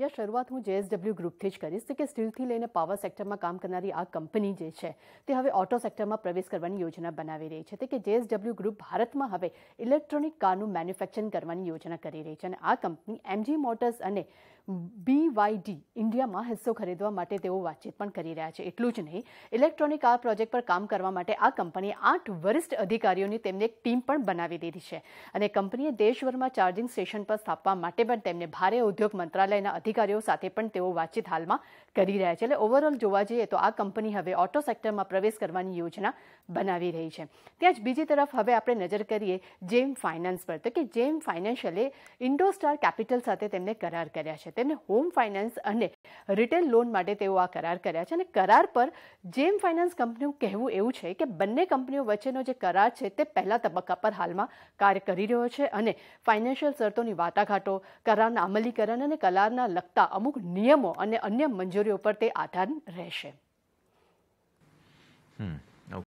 યા શરૂઆત હું જેએસડબલ્યુ ગ્રુપથી જ કરીશ કે સ્ટીલથી લઈને પાવર સેક્ટરમાં કામ કરનારી આ કંપની જે છે તે હવે ઓટો સેક્ટરમાં પ્રવેશ કરવાની યોજના બનાવી રહી છે તે કે જેએસડબલ્યુ ગ્રુપ ભારતમાં હવે ઇલેક્ટ્રોનિક કારનું મેન્યુફેક્ચરિંગ કરવાની યોજના કરી રહી છે અને આ કંપની એમજી મોટર્સ અને બીવાયડી ઇન્ડિયામાં હિસ્સો ખરીદવા માટે તેઓ વાતચીત પણ કરી રહ્યા છે એટલું જ નહીં ઇલેક્ટ્રોનિક આ પ્રોજેક્ટ પર કામ કરવા માટે આ કંપનીએ આઠ વરિષ્ઠ અધિકારીઓની તેમને એક ટીમ પણ બનાવી દીધી છે અને કંપનીએ દેશભરમાં ચાર્જિંગ સ્ટેશન પર સ્થાપવા માટે પણ તેમને ભારે ઉદ્યોગ મંત્રાલયના અધિકારીઓ સાથે પણ તેઓ વાતચીત હાલમાં કરી રહ્યા છે એટલે ઓવરઓલ જોવા જઈએ તો આ કંપની હવે ઓટો સેક્ટરમાં પ્રવેશ કરવાની યોજના બનાવી રહી છે ત્યાં જ બીજી તરફ હવે આપણે નજર કરીએ જેમ ફાઇનાન્સ પર તો કે જેમ ફાઇનાન્શિયલે ઇન્ડોસ્ટાર કેપિટલ સાથે તેમને કરાર કર્યા છે તેને હોમ ફાઇનાન્સ અને રિટેલ લોન માટે તેઓ આ કરાર કર્યા છે અને કરાર પર જેમ ફાઇનાન્સ કંપનીનું કહેવું એવું છે કે બંને કંપનીઓ વચ્ચેનો જે કરાર છે તે પહેલા તબક્કા પર હાલમાં કાર્ય કરી રહ્યો છે અને ફાઇનાન્શિયલ શરતોની વાટાઘાટો કરારના અમલીકરણ અને કરારના લગતા અમુક નિયમો અને અન્ય મંજૂરીઓ પર તે આધાર રહેશે હમ